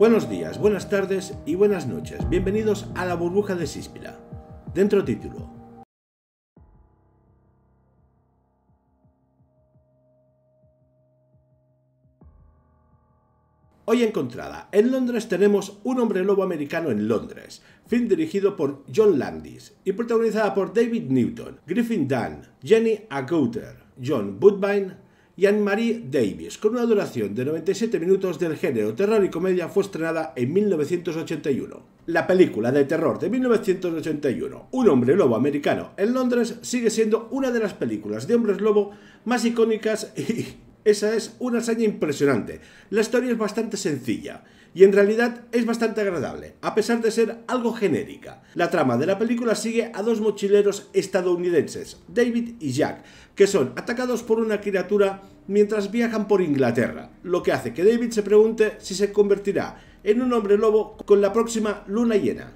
Buenos días, buenas tardes y buenas noches. Bienvenidos a la burbuja de síspira Dentro título. Hoy encontrada, en Londres tenemos Un hombre lobo americano en Londres, film dirigido por John Landis y protagonizada por David Newton, Griffin Dunn, Jenny Agouter, John Woodbine, y marie Davis, con una duración de 97 minutos del género terror y comedia, fue estrenada en 1981. La película de terror de 1981, Un hombre lobo americano en Londres, sigue siendo una de las películas de hombres lobo más icónicas y esa es una hazaña impresionante. La historia es bastante sencilla y en realidad es bastante agradable, a pesar de ser algo genérica. La trama de la película sigue a dos mochileros estadounidenses, David y Jack, que son atacados por una criatura mientras viajan por Inglaterra, lo que hace que David se pregunte si se convertirá en un hombre lobo con la próxima luna llena.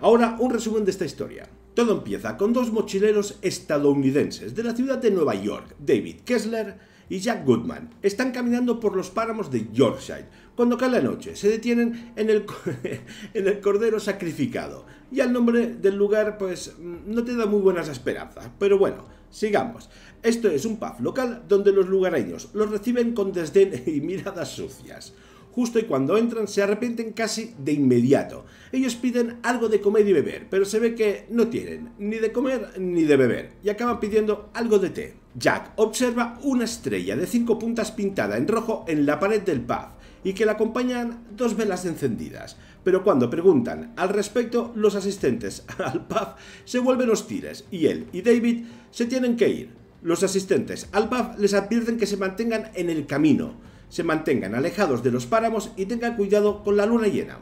Ahora un resumen de esta historia. Todo empieza con dos mochileros estadounidenses de la ciudad de Nueva York, David Kessler y Jack Goodman están caminando por los páramos de Yorkshire cuando cae la noche. Se detienen en el, en el cordero sacrificado. y al nombre del lugar pues mm, no te da muy buenas esperanzas, pero bueno, sigamos. Esto es un pub local donde los lugareños los reciben con desdén y miradas sucias justo y cuando entran se arrepienten casi de inmediato. Ellos piden algo de comer y beber, pero se ve que no tienen ni de comer ni de beber, y acaban pidiendo algo de té. Jack observa una estrella de cinco puntas pintada en rojo en la pared del pub y que le acompañan dos velas encendidas. Pero cuando preguntan al respecto, los asistentes al pub se vuelven hostiles y él y David se tienen que ir. Los asistentes al pub les advierten que se mantengan en el camino se mantengan alejados de los páramos y tengan cuidado con la luna llena.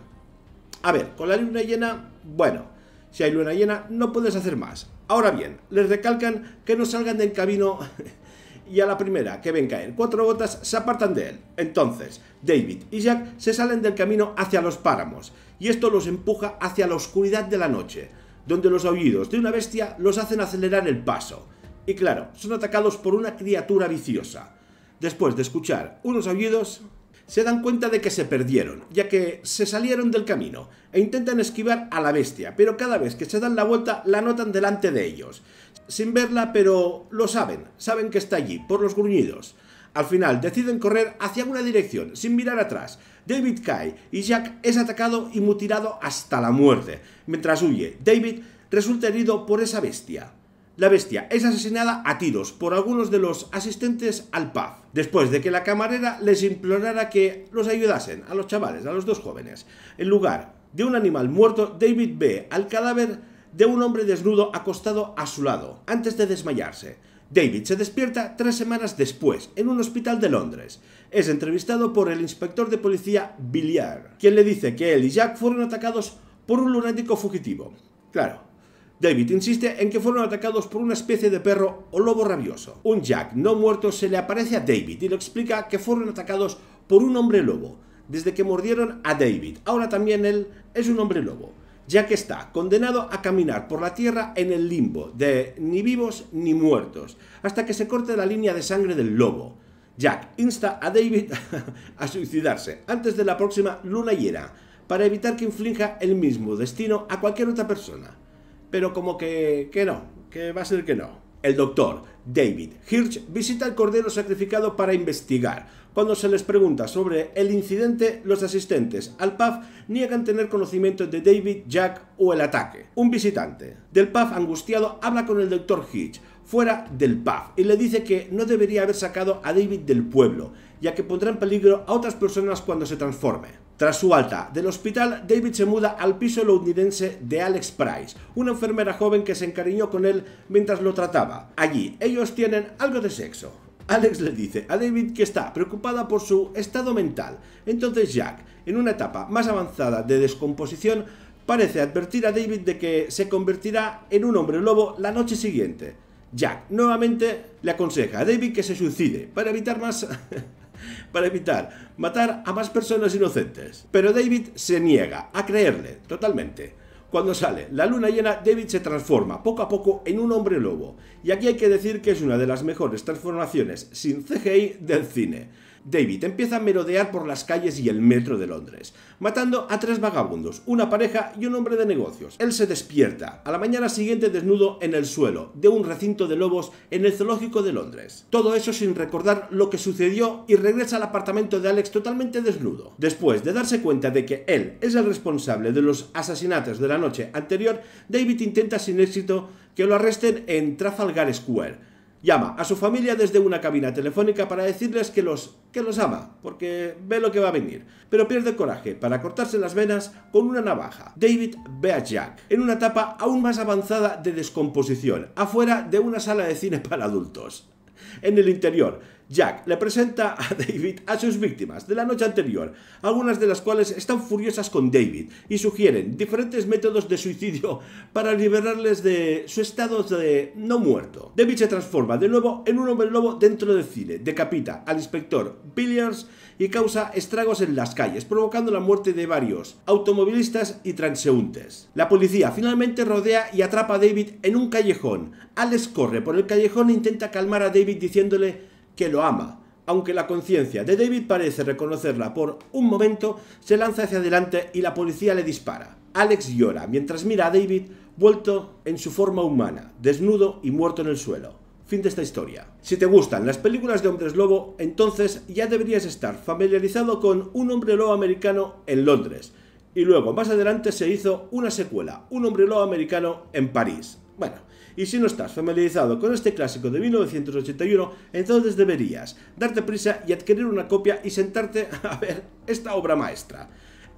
A ver, con la luna llena, bueno, si hay luna llena no puedes hacer más. Ahora bien, les recalcan que no salgan del camino y a la primera que ven caer cuatro gotas se apartan de él. Entonces, David y Jack se salen del camino hacia los páramos y esto los empuja hacia la oscuridad de la noche, donde los aullidos de una bestia los hacen acelerar el paso. Y claro, son atacados por una criatura viciosa después de escuchar unos aullidos, se dan cuenta de que se perdieron, ya que se salieron del camino e intentan esquivar a la bestia, pero cada vez que se dan la vuelta la notan delante de ellos. Sin verla, pero lo saben, saben que está allí, por los gruñidos. Al final deciden correr hacia una dirección, sin mirar atrás. David cae y Jack es atacado y mutilado hasta la muerte. Mientras huye, David resulta herido por esa bestia. La bestia es asesinada a tiros por algunos de los asistentes al pub, después de que la camarera les implorara que los ayudasen, a los chavales, a los dos jóvenes. En lugar de un animal muerto, David ve al cadáver de un hombre desnudo acostado a su lado, antes de desmayarse. David se despierta tres semanas después, en un hospital de Londres. Es entrevistado por el inspector de policía Billiard, quien le dice que él y Jack fueron atacados por un lunático fugitivo. Claro, David insiste en que fueron atacados por una especie de perro o lobo rabioso. Un Jack no muerto se le aparece a David y le explica que fueron atacados por un hombre lobo, desde que mordieron a David. Ahora también él es un hombre lobo, ya que está condenado a caminar por la tierra en el limbo de ni vivos ni muertos, hasta que se corte la línea de sangre del lobo. Jack insta a David a suicidarse antes de la próxima luna llena, para evitar que inflinja el mismo destino a cualquier otra persona pero como que, no, que va a ser que no. El doctor David Hirsch visita el cordero sacrificado para investigar. Cuando se les pregunta sobre el incidente, los asistentes al PAF niegan tener conocimiento de David, Jack o el ataque. Un visitante del PAF angustiado habla con el doctor Hirsch fuera del PAF y le dice que no debería haber sacado a David del pueblo, ya que pondrá en peligro a otras personas cuando se transforme. Tras su alta del hospital, David se muda al piso londinense de Alex Price, una enfermera joven que se encariñó con él mientras lo trataba. Allí, ellos tienen algo de sexo. Alex le dice a David que está preocupada por su estado mental. Entonces Jack, en una etapa más avanzada de descomposición, parece advertir a David de que se convertirá en un hombre lobo la noche siguiente. Jack nuevamente le aconseja a David que se suicide para evitar más para evitar matar a más personas inocentes. Pero David se niega a creerle totalmente. Cuando sale la luna llena, David se transforma poco a poco en un hombre lobo. Y aquí hay que decir que es una de las mejores transformaciones sin CGI del cine. David empieza a merodear por las calles y el metro de Londres, matando a tres vagabundos, una pareja y un hombre de negocios. Él se despierta, a la mañana siguiente desnudo en el suelo, de un recinto de lobos en el zoológico de Londres. Todo eso sin recordar lo que sucedió y regresa al apartamento de Alex totalmente desnudo. Después de darse cuenta de que él es el responsable de los asesinatos de la noche anterior, David intenta sin éxito que lo arresten en Trafalgar Square, llama a su familia desde una cabina telefónica para decirles que los, que los ama, porque ve lo que va a venir, pero pierde coraje para cortarse las venas con una navaja. David ve a Jack en una etapa aún más avanzada de descomposición, afuera de una sala de cine para adultos. En el interior, Jack le presenta a David a sus víctimas de la noche anterior, algunas de las cuales están furiosas con David y sugieren diferentes métodos de suicidio para liberarles de su estado de no muerto. David se transforma de nuevo en un hombre lobo dentro del cine, decapita al inspector Billiards y causa estragos en las calles, provocando la muerte de varios automovilistas y transeúntes. La policía finalmente rodea y atrapa a David en un callejón. Alex corre por el callejón e intenta calmar a David diciéndole que lo ama. Aunque la conciencia de David parece reconocerla por un momento, se lanza hacia adelante y la policía le dispara. Alex llora mientras mira a David vuelto en su forma humana, desnudo y muerto en el suelo. Fin de esta historia. Si te gustan las películas de hombres lobo, entonces ya deberías estar familiarizado con Un hombre lobo americano en Londres. Y luego, más adelante, se hizo una secuela, Un hombre lobo americano en París. Bueno, y si no estás familiarizado con este clásico de 1981, entonces deberías darte prisa y adquirir una copia y sentarte a ver esta obra maestra.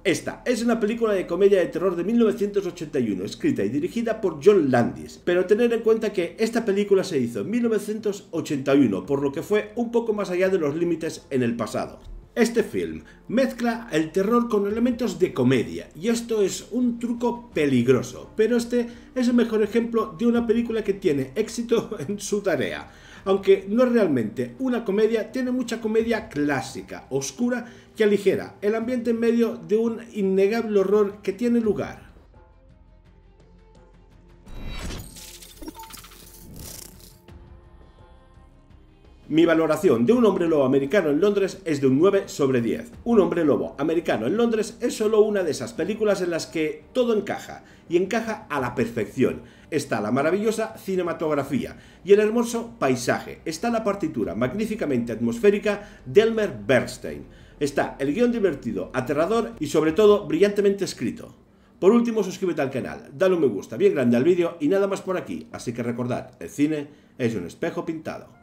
Esta es una película de comedia de terror de 1981, escrita y dirigida por John Landis, pero tener en cuenta que esta película se hizo en 1981, por lo que fue un poco más allá de los límites en el pasado. Este film mezcla el terror con elementos de comedia y esto es un truco peligroso, pero este es el mejor ejemplo de una película que tiene éxito en su tarea. Aunque no es realmente una comedia, tiene mucha comedia clásica, oscura, que aligera el ambiente en medio de un innegable horror que tiene lugar. Mi valoración de un hombre lobo americano en Londres es de un 9 sobre 10. Un hombre lobo americano en Londres es solo una de esas películas en las que todo encaja, y encaja a la perfección. Está la maravillosa cinematografía y el hermoso paisaje. Está la partitura magníficamente atmosférica de Elmer Bernstein. Está el guión divertido, aterrador y sobre todo brillantemente escrito. Por último, suscríbete al canal, dale un me gusta bien grande al vídeo y nada más por aquí, así que recordad, el cine es un espejo pintado.